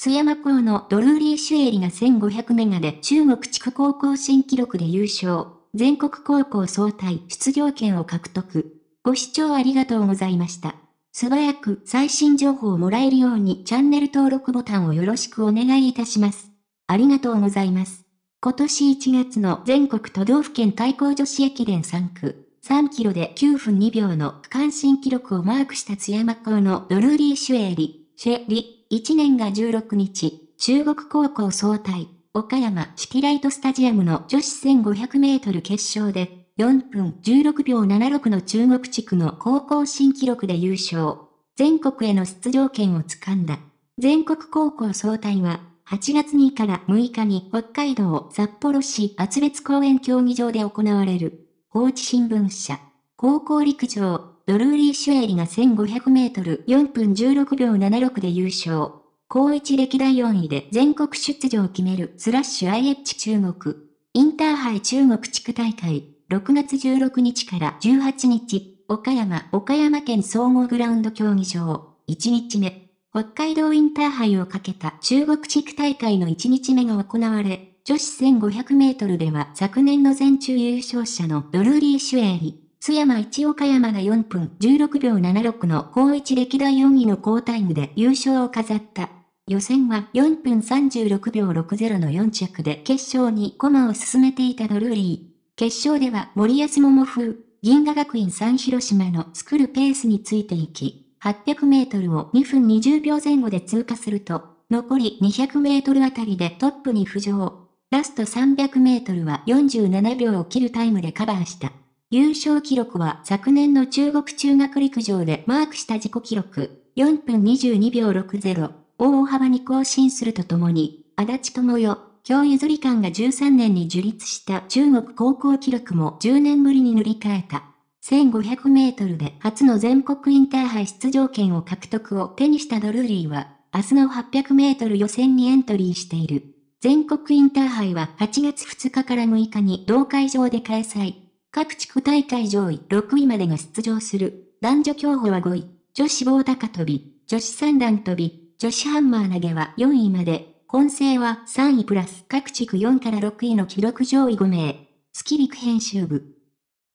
津山港のドルーリー・シュエリが1500メガで中国地区高校新記録で優勝。全国高校総体出場権を獲得。ご視聴ありがとうございました。素早く最新情報をもらえるようにチャンネル登録ボタンをよろしくお願いいたします。ありがとうございます。今年1月の全国都道府県対抗女子駅伝3区、3キロで9分2秒の区間新記録をマークした津山港のドルーリー・シュエリ、シェリ、一1年が16日、中国高校総体、岡山シティライトスタジアムの女子1500メートル決勝で、4分16秒76の中国地区の高校新記録で優勝。全国への出場権をつかんだ。全国高校総体は、8月2から6日に北海道札幌市厚別公園競技場で行われる、放置新聞社、高校陸上、ドルーリー・シュエリが1500メートル4分16秒76で優勝。高一歴代4位で全国出場を決めるスラッシュ IH 中国。インターハイ中国地区大会、6月16日から18日、岡山、岡山県総合グラウンド競技場、1日目。北海道インターハイをかけた中国地区大会の1日目が行われ、女子1500メートルでは昨年の全中優勝者のドルーリー・シュエリ、津山一岡山が4分16秒76の高一歴代4位の高タイムで優勝を飾った。予選は4分36秒60の4着で決勝に駒を進めていたドルーリー。決勝では森安桃風、銀河学院三広島の作るペースについていき、800メートルを2分20秒前後で通過すると、残り200メートルあたりでトップに浮上。ラスト300メートルは47秒を切るタイムでカバーした。優勝記録は昨年の中国中学陸上でマークした自己記録、4分22秒60を大幅に更新するとともに、足立智代、京譲り館が13年に樹立した中国高校記録も10年ぶりに塗り替えた。1500メートルで初の全国インターハイ出場権を獲得を手にしたドルーリーは、明日の800メートル予選にエントリーしている。全国インターハイは8月2日から6日に同会場で開催。各地区大会上位6位までが出場する。男女競歩は5位、女子棒高跳び、女子三段跳び、女子ハンマー投げは4位まで、混成は3位プラス各地区4から6位の記録上位5名。スキク編集部。